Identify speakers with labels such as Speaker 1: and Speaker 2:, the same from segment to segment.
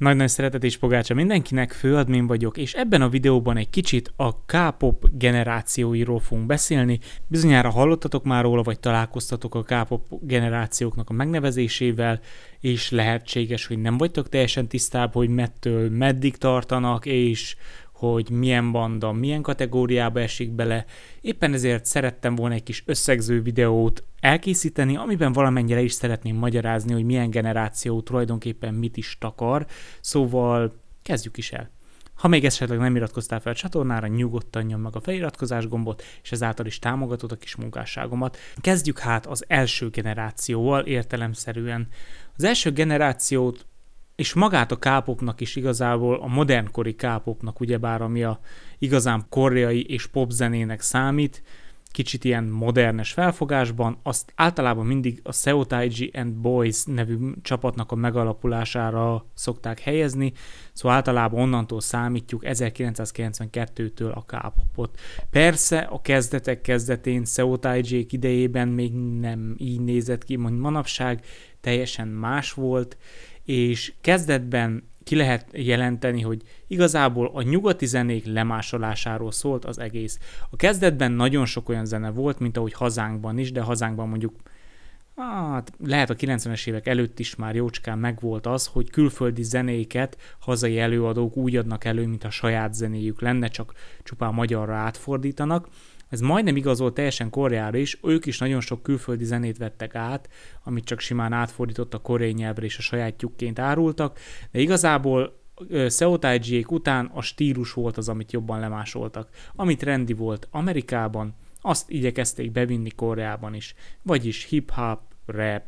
Speaker 1: Nagy-nagy szeretet és pogácsa mindenkinek, főadmin vagyok, és ebben a videóban egy kicsit a K-pop generációiról fogunk beszélni. Bizonyára hallottatok már róla, vagy találkoztatok a K-pop generációknak a megnevezésével, és lehetséges, hogy nem vagytok teljesen tisztában, hogy mettől meddig tartanak, és hogy milyen banda, milyen kategóriába esik bele. Éppen ezért szerettem volna egy kis összegző videót elkészíteni, amiben valamennyire is szeretném magyarázni, hogy milyen generáció tulajdonképpen mit is takar. Szóval kezdjük is el. Ha még esetleg nem iratkoztál fel a csatornára, nyugodtan nyom meg a feliratkozás gombot, és ezáltal is támogatod a kis munkásságomat. Kezdjük hát az első generációval értelemszerűen. Az első generációt és magát a kápopnak is igazából, a modernkori kápopnak ugyebár, ami a igazán koreai és popzenének számít, kicsit ilyen modernes felfogásban, azt általában mindig a Seo Taiji and Boys nevű csapatnak a megalapulására szokták helyezni, szóval általában onnantól számítjuk 1992-től a K-popot. Persze a kezdetek kezdetén Seo Taiji idejében még nem így nézett ki, mondjuk manapság, teljesen más volt, és kezdetben ki lehet jelenteni, hogy igazából a nyugati zenék lemásolásáról szólt az egész. A kezdetben nagyon sok olyan zene volt, mint ahogy hazánkban is, de hazánkban mondjuk hát lehet a 90-es évek előtt is már jócskán megvolt az, hogy külföldi zenéket hazai előadók úgy adnak elő, mint a saját zenéjük lenne, csak csupán magyarra átfordítanak, ez majdnem igazolt teljesen Koreára is, ők is nagyon sok külföldi zenét vettek át, amit csak simán átfordított a koreai nyelvre és a sajátjukként árultak, de igazából Seo után a stílus volt az, amit jobban lemásoltak. Amit rendi volt Amerikában, azt igyekezték bevinni Koreában is. Vagyis hip-hop, rap,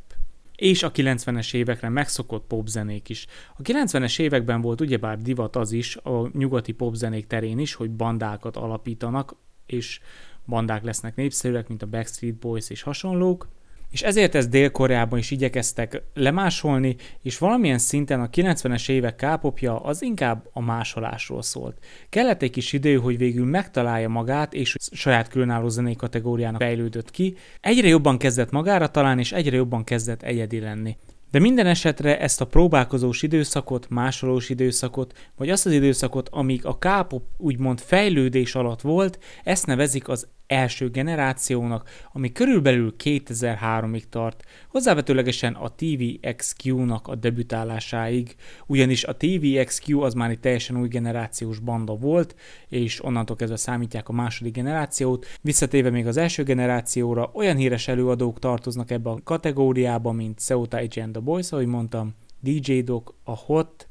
Speaker 1: és a 90-es évekre megszokott popzenék is. A 90-es években volt ugyebár divat az is, a nyugati popzenék terén is, hogy bandákat alapítanak, és bandák lesznek népszerűek, mint a Backstreet Boys és hasonlók, és ezért ezt Dél-Koreában is igyekeztek lemásolni, és valamilyen szinten a 90-es évek kápopja az inkább a másolásról szólt. Kellett egy kis idő, hogy végül megtalálja magát, és saját különálló zenei kategóriának fejlődött ki, egyre jobban kezdett magára találni, és egyre jobban kezdett egyedi lenni. De minden esetre ezt a próbálkozós időszakot, másolós időszakot, vagy azt az időszakot, amíg a K-pop úgymond fejlődés alatt volt, ezt nevezik az első generációnak, ami körülbelül 2003-ig tart, hozzávetőlegesen a TVXQ-nak a debütálásáig, ugyanis a TVXQ az már egy teljesen új generációs banda volt, és onnantól kezdve számítják a második generációt, visszatéve még az első generációra, olyan híres előadók tartoznak ebbe a kategóriába, mint Seuta and the Boys, ahogy mondtam, DJ Doc, a Hot,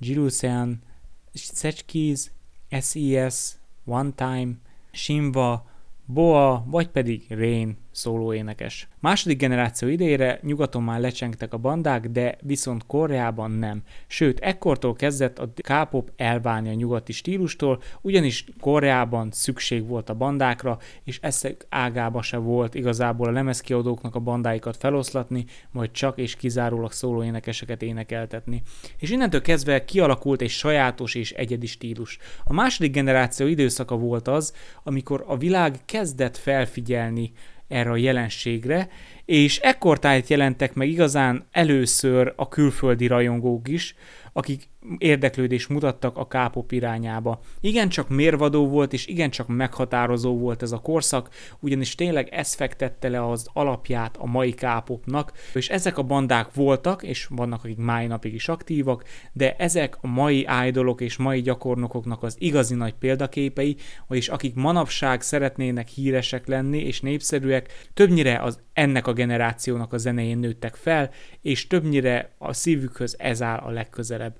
Speaker 1: Jirusean, Setch SES, One Time, Simva, Boa, vagy pedig Rain énekes. Második generáció idejére nyugaton már lecsengtek a bandák, de viszont Koreában nem. Sőt, ekkortól kezdett a K-pop elválni a nyugati stílustól, ugyanis Koreában szükség volt a bandákra, és eszek ágába se volt igazából a lemezkiadóknak a bandáikat feloszlatni, majd csak és kizárólag énekeseket énekeltetni. És innentől kezdve kialakult egy sajátos és egyedi stílus. A második generáció időszaka volt az, amikor a világ kezdett felfigyelni erre a jelenségre, és ekkortájt jelentek meg igazán először a külföldi rajongók is, akik érdeklődést mutattak a kápop irányába. Igen csak mérvadó volt, és igen csak meghatározó volt ez a korszak, ugyanis tényleg ez fektette le az alapját a mai kápopnak, és ezek a bandák voltak, és vannak, akik mai napig is aktívak, de ezek a mai idolok és mai gyakornokoknak az igazi nagy példaképei, vagyis akik manapság szeretnének híresek lenni és népszerűek, többnyire az ennek a generációnak a zenéjén nőttek fel, és többnyire a szívükhöz ez áll a legközelebb.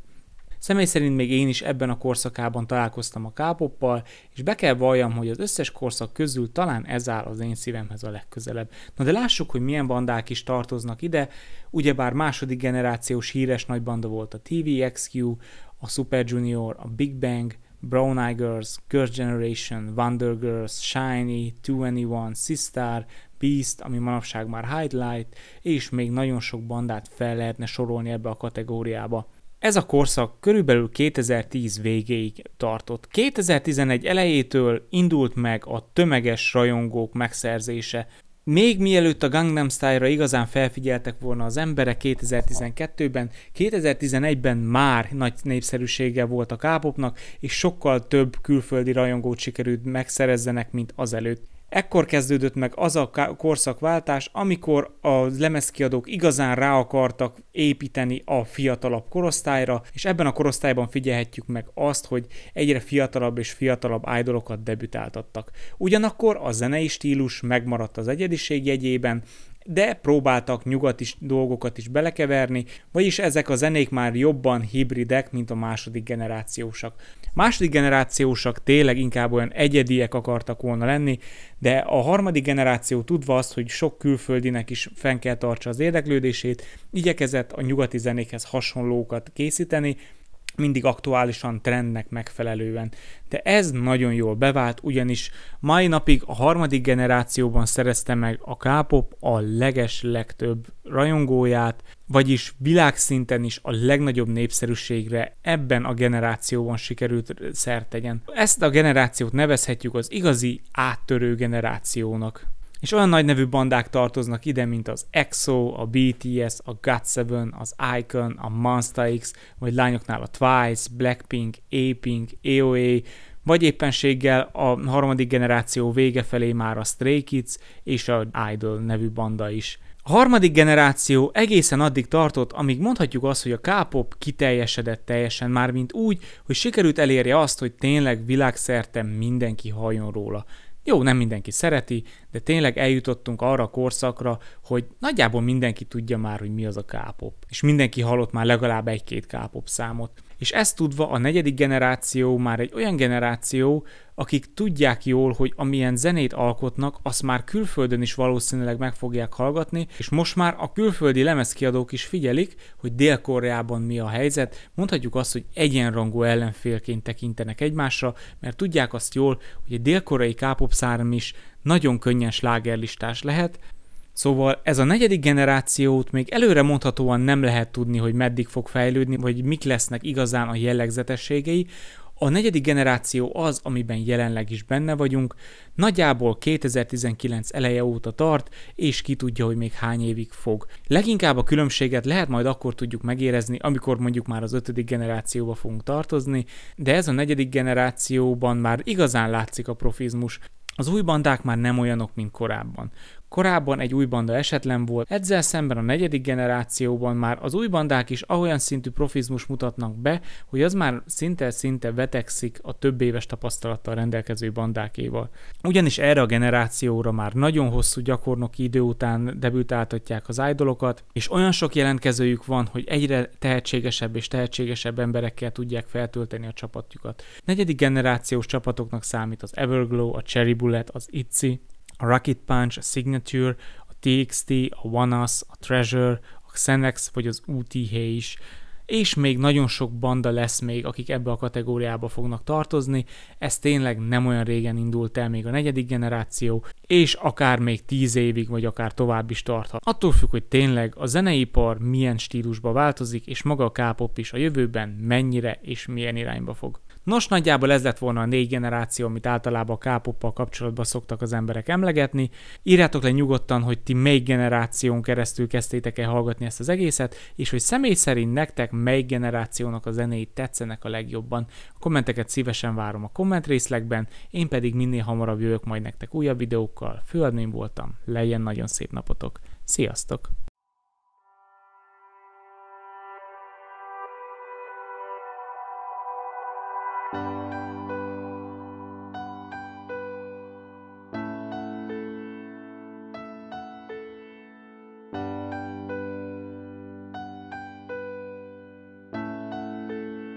Speaker 1: Személy szerint még én is ebben a korszakában találkoztam a kápoppal, és be kell valljam, hogy az összes korszak közül talán ez áll az én szívemhez a legközelebb. Na de lássuk, hogy milyen bandák is tartoznak ide, ugyebár második generációs híres nagy banda volt a TVXQ, a Super Junior, a Big Bang, Brown Eye Girls, Girls Generation, Wonder Girls, Shiny, 2NE1, Sistar, Beast, ami manapság már Highlight, és még nagyon sok bandát fel lehetne sorolni ebbe a kategóriába. Ez a korszak körülbelül 2010 végéig tartott. 2011 elejétől indult meg a tömeges rajongók megszerzése. Még mielőtt a Gangnam Style-ra igazán felfigyeltek volna az emberek 2012-ben, 2011-ben már nagy népszerűsége volt a k és sokkal több külföldi rajongót sikerült megszerezzenek, mint azelőtt. Ekkor kezdődött meg az a korszakváltás, amikor a lemezkiadók igazán rá akartak építeni a fiatalabb korosztályra, és ebben a korosztályban figyelhetjük meg azt, hogy egyre fiatalabb és fiatalabb idolokat debütáltattak. Ugyanakkor a zenei stílus megmaradt az egyediség jegyében, de próbáltak nyugati dolgokat is belekeverni, vagyis ezek a zenék már jobban hibridek, mint a második generációsak. Második generációsak tényleg inkább olyan egyediek akartak volna lenni, de a harmadik generáció tudva azt, hogy sok külföldinek is fenn kell tartsa az érdeklődését, igyekezett a nyugati zenékhez hasonlókat készíteni, mindig aktuálisan, trendnek megfelelően. De ez nagyon jól bevált, ugyanis mai napig a harmadik generációban szerezte meg a K-pop a leges legtöbb rajongóját, vagyis világszinten is a legnagyobb népszerűségre ebben a generációban sikerült szert tegyen. Ezt a generációt nevezhetjük az igazi áttörő generációnak és olyan nagy nevű bandák tartoznak ide, mint az EXO, a BTS, a GOT7, az Icon, a Monsta X, vagy lányoknál a Twice, Blackpink, A-Pink, AOA, vagy éppenséggel a harmadik generáció vége felé már a Stray Kids és a Idol nevű banda is. A harmadik generáció egészen addig tartott, amíg mondhatjuk azt, hogy a K-pop kiteljesedett teljesen, mármint úgy, hogy sikerült elérje azt, hogy tényleg világszerte mindenki hajon róla. Jó, nem mindenki szereti, de tényleg eljutottunk arra a korszakra, hogy nagyjából mindenki tudja már, hogy mi az a K-pop, és mindenki hallott már legalább egy-két K-pop számot és ezt tudva a negyedik generáció már egy olyan generáció, akik tudják jól, hogy amilyen zenét alkotnak, azt már külföldön is valószínűleg meg fogják hallgatni, és most már a külföldi lemezkiadók is figyelik, hogy Dél-Koreában mi a helyzet. Mondhatjuk azt, hogy egyenrangú ellenfélként tekintenek egymásra, mert tudják azt jól, hogy a dél-koreai k is nagyon könnyen slágerlistás lehet, Szóval ez a negyedik generációt még előre mondhatóan nem lehet tudni, hogy meddig fog fejlődni, vagy mik lesznek igazán a jellegzetességei. A negyedik generáció az, amiben jelenleg is benne vagyunk, nagyjából 2019 eleje óta tart, és ki tudja, hogy még hány évig fog. Leginkább a különbséget lehet majd akkor tudjuk megérezni, amikor mondjuk már az ötödik generációba fogunk tartozni, de ez a negyedik generációban már igazán látszik a profizmus, az új bandák már nem olyanok, mint korábban. Korábban egy új banda esetlen volt, ezzel szemben a negyedik generációban már az új bandák is ahogyan szintű profizmus mutatnak be, hogy az már szinte-szinte vetekszik a több éves tapasztalattal rendelkező bandákéval. Ugyanis erre a generációra már nagyon hosszú gyakornoki idő után debütáltatják az idolokat, és olyan sok jelentkezőjük van, hogy egyre tehetségesebb és tehetségesebb emberekkel tudják feltölteni a csapatjukat. Negyedik generációs csapatoknak számít az Everglow, a Cherry Bullet, az Itzy, a Rocket Punch, a Signature, a TXT, a OneUs, a Treasure, a Xenex vagy az UTH is, és még nagyon sok banda lesz még, akik ebbe a kategóriába fognak tartozni, ez tényleg nem olyan régen indult el még a negyedik generáció, és akár még tíz évig, vagy akár tovább is tarthat. Attól függ, hogy tényleg a zeneipar milyen stílusba változik, és maga a K-pop is a jövőben mennyire és milyen irányba fog. Nos, nagyjából ez lett volna a négy generáció, amit általában a k kapcsolatban szoktak az emberek emlegetni. Írjátok le nyugodtan, hogy ti melyik generáción keresztül kezdtétek el hallgatni ezt az egészet, és hogy személy szerint nektek melyik generációnak a zenéit tetszenek a legjobban. A kommenteket szívesen várom a komment részlegben, én pedig minél hamarabb jövök majd nektek újabb videókkal. Főadmin voltam, legyen nagyon szép napotok. Sziasztok!